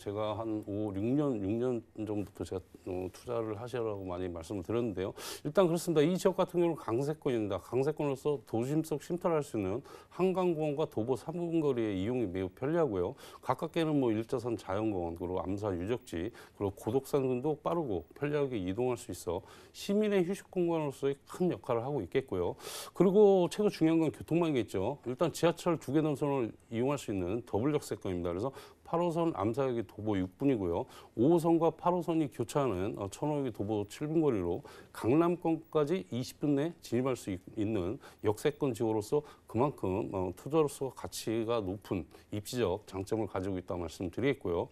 제가 한 5, 6년, 6년 전부터 제가 어, 투자를 하시라고 많이 말씀을 드렸는데요. 일단 그렇습니다. 이 지역 같은 경우는 강세권입니다. 강세권으로서 도심속 심탈할수 있는 한강공원과 도보 3분 거리의 이용이 매우 편리하고요. 가깝게는 뭐 일자선 자연공원, 그리고 암사 유적지, 그리고 고독산근도 빠르고 편리하게 이동할 수 있어 시민의 휴식 공간으로서의 큰 역할을 하고 있겠고요. 그리고 최고 중요한 건 교통망이겠죠. 일단 지하철 두개 남선을 이용할 수 있는 더블 역세권입니다. 그래서 8호선 암사역이 도보 6분이고요. 5호선과 8호선이 교차하는 어, 천호역이 도보 7분 거리로 강남권까지 20분 내에 진입할 수 있는 역세권 지호로서 그만큼 어, 투자로서 가치가 높은 입지적 장점을 가지고 있다 고 말씀드리겠고요.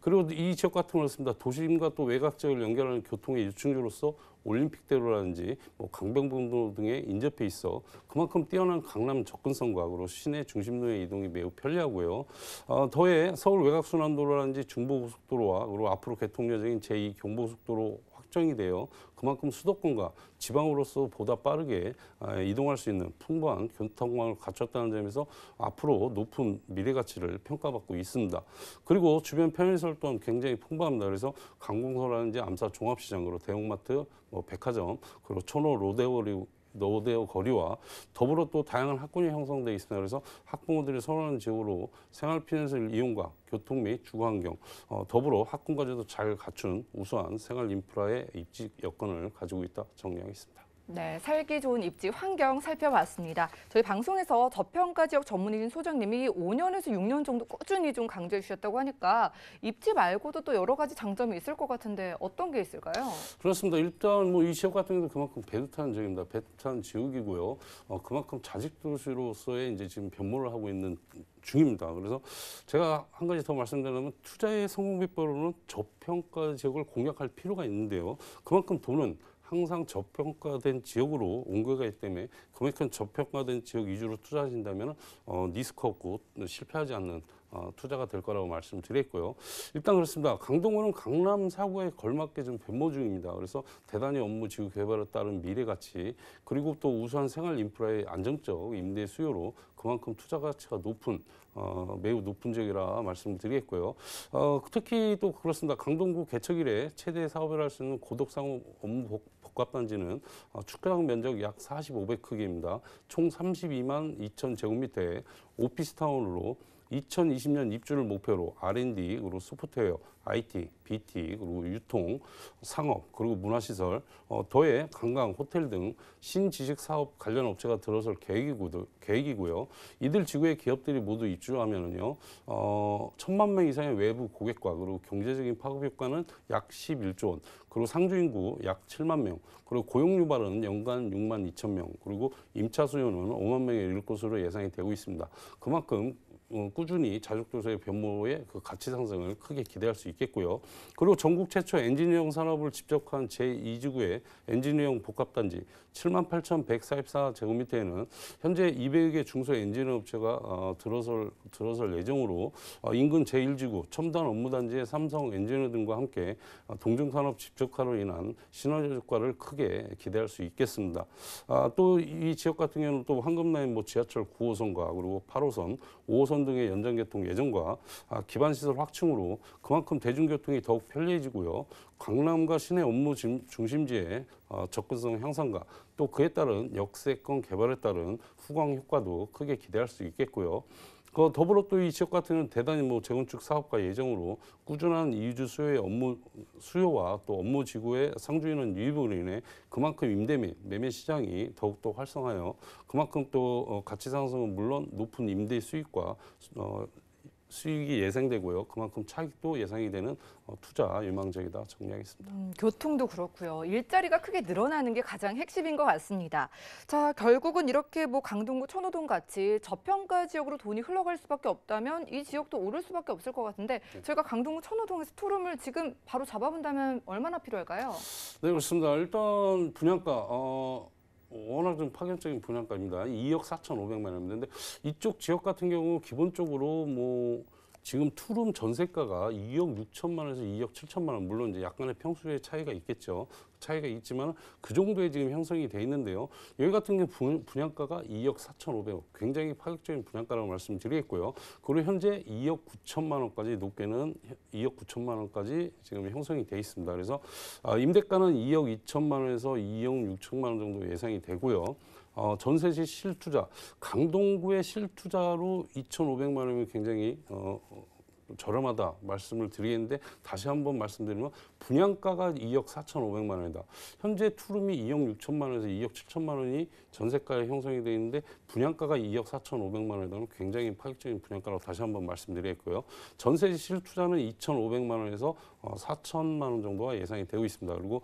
그리고 이 지역 같은 경우는 습니다 도심과 또 외곽 지역을 연결하는 교통의 유충지로서 올림픽대로라든지 뭐강변봉도 등에 인접해 있어 그만큼 뛰어난 강남 접근성과 그리고 시내 중심로의 이동이 매우 편리하고요. 어, 더해 서울 외곽순환도로라든지 중부고속도로와 그리고 앞으로 개통 예정인 제2 경부고속도로 확정이 돼요. 그만큼 수도권과 지방으로서 보다 빠르게 아, 이동할 수 있는 풍부한 교통망을 갖췄다는 점에서 앞으로 높은 미래 가치를 평가받고 있습니다. 그리고 주변 편의시설 또한 굉장히 풍부합니다. 그래서 강공서라든지 암사 종합시장으로 대형마트, 뭐 백화점, 그리고 천호 로데오리 노대어 거리와 더불어 또 다양한 학군이 형성돼 있습니다. 그래서 학부모들이 선호하는 지역으로 생활 피난실 이용과 교통 및 주거 환경, 어, 더불어 학군과제도 잘 갖춘 우수한 생활 인프라의 입지 여건을 가지고 있다 정리하겠습니다. 네, 살기 좋은 입지 환경 살펴봤습니다. 저희 방송에서 저평가 지역 전문인 소장님이 5년에서 6년 정도 꾸준히 좀 강조해 주셨다고 하니까 입지 말고도 또 여러 가지 장점이 있을 것 같은데 어떤 게 있을까요? 그렇습니다. 일단 뭐 이 지역 같은 경우 그만큼 베두탄 지역입니다. 베두탄 지역이고요. 어, 그만큼 자직 도시로서의 이제 지금 변모를 하고 있는 중입니다. 그래서 제가 한 가지 더 말씀드리면 투자의 성공 비법으로는 저평가 지역을 공략할 필요가 있는데요. 그만큼 돈은 항상 저평가된 지역으로 옮겨가기 때문에 그만큼 저평가된 지역 위주로 투자하신다면 어, 리스크 없고 실패하지 않는 어, 투자가 될 거라고 말씀드렸고요. 일단 그렇습니다. 강동원은 강남 사고에 걸맞게 좀 변모 중입니다. 그래서 대단히 업무 지구 개발에 따른 미래 가치 그리고 또 우수한 생활 인프라의 안정적 임대 수요로 그만큼 투자 가치가 높은 어, 매우 높은 지역이라 말씀드리겠고요. 어, 특히 또 그렇습니다. 강동구 개척 이래 최대 사업을 할 수 있는 고독 상업 업무 복 복합단지는 어, 축구장 면적 약 45배 크기입니다. 총 32만 2천 제곱미터의 오피스타운으로 2020년 입주를 목표로 R&D, 그리고 소프트웨어, IT, BT, 그리고 유통, 상업, 그리고 문화시설, 어, 도예, 관광, 호텔 등 신지식 사업 관련 업체가 들어설 계획이고 계획이고요. 이들 지구의 기업들이 모두 입주하면요, 은 어, 천만 명 이상의 외부 고객과 그리고 경제적인 파급 효과는 약 11조 원, 그리고 상주 인구 약 7만 명, 그리고 고용 유발은 연간 6만 2천 명, 그리고 임차 수요는 5만 명에 이를 것으로 예상이 되고 있습니다. 그만큼 어, 꾸준히 자족조사의 변모의 그 가치 상승을 크게 기대할 수 있겠고요. 그리고 전국 최초 엔지니어링 산업을 집적한 제2지구의 엔지니어링 복합단지 78,144제곱미터에는 현재 200개 중소 엔지니어 업체가 어, 들어설, 들어설 예정으로 어, 인근 제1지구 첨단 업무단지의 삼성 엔지니어 등과 함께 어, 동종산업 집적화로 인한 시너지 효과를 크게 기대할 수 있겠습니다. 아, 또 이 지역 같은 경우는 또 황금라인 뭐 지하철 9호선과 그리고 8호선, 5호선 전철 등의 연장교통 예정과 아, 기반시설 확충으로 그만큼 대중교통이 더욱 편리해지고요. 강남과 시내 업무 중심지의 어, 접근성 향상과 또 그에 따른 역세권 개발에 따른 후광 효과도 크게 기대할 수 있겠고요. 그 더불어 또 이 지역 같은 경우는 대단히 뭐 재건축 사업과 예정으로 꾸준한 이주 수요의 업무 수요와 또 업무 지구의 상주인원 유입으로 인해 그만큼 임대 및 매매 시장이 더욱더 활성하여 그만큼 또 어, 가치 상승은 물론 높은 임대 수익과 어, 수익이 예상되고요. 그만큼 차익도 예상이 되는 어, 투자 유망적이다 정리하겠습니다. 음, 교통도 그렇고요. 일자리가 크게 늘어나는 게 가장 핵심인 것 같습니다. 자 결국은 이렇게 뭐 강동구, 천호동 같이 저평가 지역으로 돈이 흘러갈 수밖에 없다면 이 지역도 오를 수밖에 없을 것 같은데 네. 저희가 강동구, 천호동에서 토름을 지금 바로 잡아본다면 얼마나 필요할까요? 네 그렇습니다. 일단 분양가 어... 워낙 좀 파격적인 분양가입니다. 2억 4 5 0만 원인데 이쪽 지역 같은 경우 기본적으로 뭐 지금 투룸 전세가가 2억 6천만 원에서 2억 7천만 원 물론 이제 약간의 평수의 차이가 있겠죠. 차이가 있지만 그 정도의 지금 형성이 돼 있는데요. 여기 같은 경우 분양가가 2억 4,500억 굉장히 파격적인 분양가라고 말씀드리겠고요. 그리고 현재 2억 9천만 원까지 높게는 2억 9천만 원까지 지금 형성이 돼 있습니다. 그래서 아, 임대가는 2억 2천만 원에서 2억 6천만 원 정도 예상이 되고요. 어, 전세시 실투자, 강동구의 실투자로 2,500만 원이 굉장히 어, 어 저렴하다 말씀을 드리겠는데 다시 한번 말씀드리면 분양가가 2억 4,500만 원이다. 현재 투룸이 2억 6천만 원에서 2억 7천만 원이 전세가에 형성이 되어 있는데 분양가가 2억 4,500만 원이다는 굉장히 파격적인 분양가라고 다시 한번 말씀드리겠고요. 전세 실투자는 2,500만 원에서 4천만 어, 원 정도가 예상이 되고 있습니다. 그리고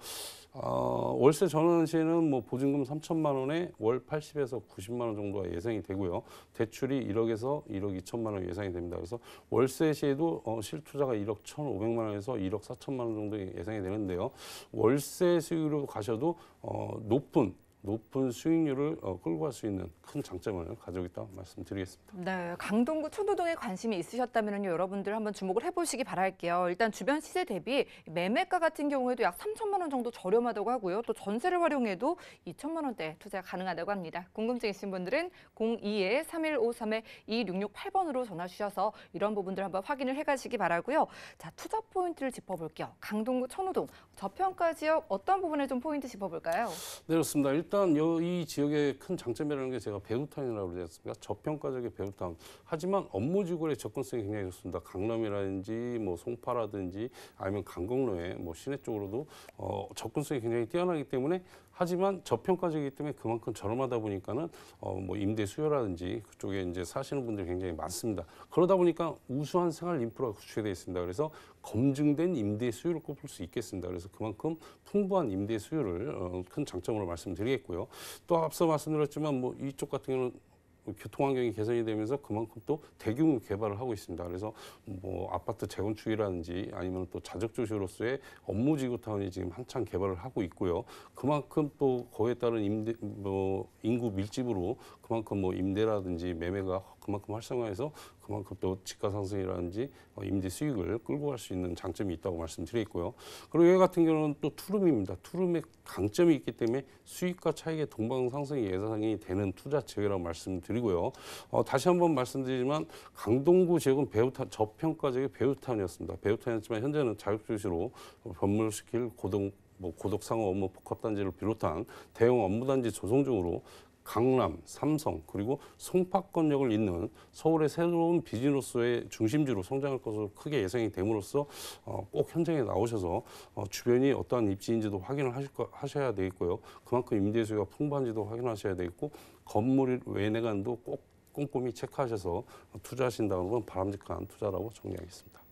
어, 월세 전환 시에는 뭐 보증금 3천만 원에 월 80에서 90만 원 정도가 예상이 되고요. 대출이 1억에서 1억 2천만 원 예상이 됩니다. 그래서 월세 시에 그도 어, 실투자가 1억 1,500만 원에서 1억 4천만 원 정도 예상이 되는데요. 월세 수익으로 가셔도 어, 높은 높은 수익률을 어, 끌고 갈 수 있는 큰 장점을 가지고 있다고 말씀드리겠습니다. 네, 강동구 초노동에 관심이 있으셨다면 여러분들 한번 주목을 해보시기 바랄게요. 일단 주변 시세 대비 매매가 같은 경우에도 약 3천만 원 정도 저렴하다고 하고요. 또 전세를 활용해도 2천만 원대 투자 가능하다고 합니다. 궁금증 있으신 분들은 02-3153-2668번으로 전화 주셔서 이런 부분들 한번 확인을 해가시기 바라고요. 자, 투자 포인트를 짚어볼게요. 강동구 천호동 저평가 지역 어떤 부분에 좀 포인트 짚어볼까요? 네, 그렇습니다. 일단 일단 요, 이 지역의 큰 장점이라는 게 제가 배우탄이라고 그러지 않습니까? 저평가적인 배우탄 하지만 업무지구의 접근성이 굉장히 좋습니다. 강남이라든지 뭐 송파라든지 아니면 강경로에 뭐 시내 쪽으로도 어, 접근성이 굉장히 뛰어나기 때문에 하지만 저평가적이기 때문에 그만큼 저렴하다 보니까는 어, 뭐 임대 수요라든지 그쪽에 이제 사시는 분들이 굉장히 많습니다. 그러다 보니까 우수한 생활 인프라가 구축되어 있습니다. 그래서 검증된 임대 수요를 꼽을 수 있겠습니다. 그래서 그만큼 풍부한 임대 수요를 어, 큰 장점으로 말씀드리겠고요. 또 앞서 말씀드렸지만 뭐 이쪽 같은 경우는 뭐 교통 환경이 개선이 되면서 그만큼 또 대규모 개발을 하고 있습니다. 그래서 뭐 아파트 재건축이라든지 아니면 또 자적 도시로서의 업무 지구 타운이 지금 한창 개발을 하고 있고요. 그만큼 또 거에 따른 임대 뭐 인구 밀집으로 그만큼 뭐 임대라든지 매매가 그만큼 활성화해서 그만큼 또 집가 상승이라든지 어, 임대 수익을 끌고 갈 수 있는 장점이 있다고 말씀드렸고요. 그리고 여기 같은 경우는 또 투룸입니다. 투룸의 강점이 있기 때문에 수익과 차익의 동반 상승이 예상이 되는 투자 지역이라고 말씀드리고요. 어, 다시 한번 말씀드리지만 강동구 지역은 배우탄 저평가 지역의 배우탄이었습니다. 배우탄이었지만 현재는 자율주시로 변물시킬 고동 뭐고독상업 업무 복합단지를 비롯한 대형 업무단지 조성 중으로 강남, 삼성 그리고 송파권역을 잇는 서울의 새로운 비즈니스의 중심지로 성장할 것으로 크게 예상이 됨으로써 어, 꼭 현장에 나오셔서 어, 주변이 어떠한 입지인지도 확인을 하실 거, 하셔야 되겠고요. 그만큼 임대수요가 풍부한지도 확인하셔야 되겠고 건물 외내관도 꼭 꼼꼼히 체크하셔서 투자하신다는 건 바람직한 투자라고 정리하겠습니다.